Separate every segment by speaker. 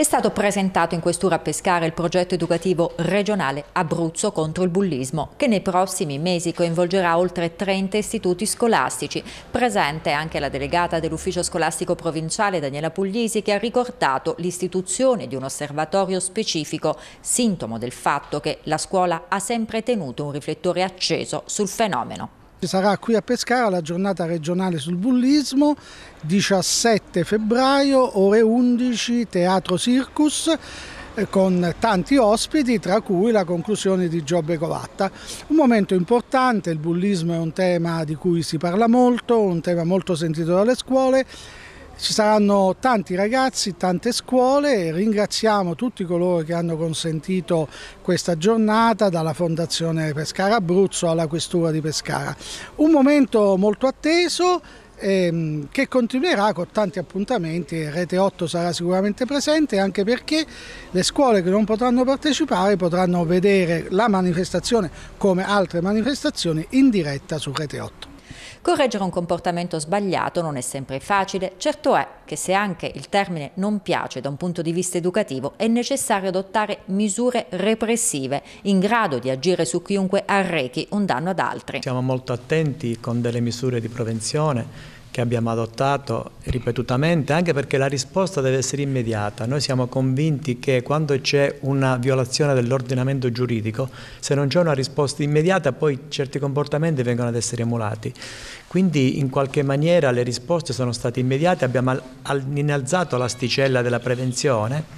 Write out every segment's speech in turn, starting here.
Speaker 1: è stato presentato in questura a Pescara il progetto educativo regionale Abruzzo contro il bullismo, che nei prossimi mesi coinvolgerà oltre 30 istituti scolastici. Presente anche la delegata dell'ufficio scolastico provinciale Daniela Puglisi che ha ricordato l'istituzione di un osservatorio specifico, sintomo del fatto che la scuola ha sempre tenuto un riflettore acceso sul fenomeno
Speaker 2: sarà qui a Pescara la giornata regionale sul bullismo, 17 febbraio, ore 11, Teatro Circus eh, con tanti ospiti, tra cui la conclusione di Giobbe Covatta. Un momento importante, il bullismo è un tema di cui si parla molto, un tema molto sentito dalle scuole ci saranno tanti ragazzi, tante scuole, ringraziamo tutti coloro che hanno consentito questa giornata, dalla Fondazione Pescara Abruzzo alla Questura di Pescara. Un momento molto atteso ehm, che continuerà con tanti appuntamenti, Rete 8 sarà sicuramente presente anche perché le scuole che non potranno partecipare potranno vedere la manifestazione come altre manifestazioni in diretta su Rete 8.
Speaker 1: Correggere un comportamento sbagliato non è sempre facile, certo è che se anche il termine non piace da un punto di vista educativo è necessario adottare misure repressive in grado di agire
Speaker 3: su chiunque
Speaker 1: arrechi un danno ad altri.
Speaker 3: Siamo molto attenti con delle misure di prevenzione che abbiamo adottato ripetutamente, anche perché la risposta deve essere immediata. Noi siamo convinti che quando c'è una violazione dell'ordinamento giuridico, se non c'è una risposta immediata, poi certi comportamenti vengono ad essere emulati. Quindi in qualche maniera le risposte sono state immediate, abbiamo innalzato l'asticella della prevenzione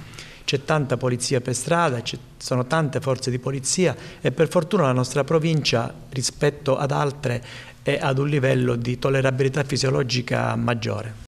Speaker 3: c'è tanta polizia per strada, ci sono tante forze di polizia e per fortuna la nostra provincia rispetto ad altre è ad un livello di tollerabilità fisiologica maggiore.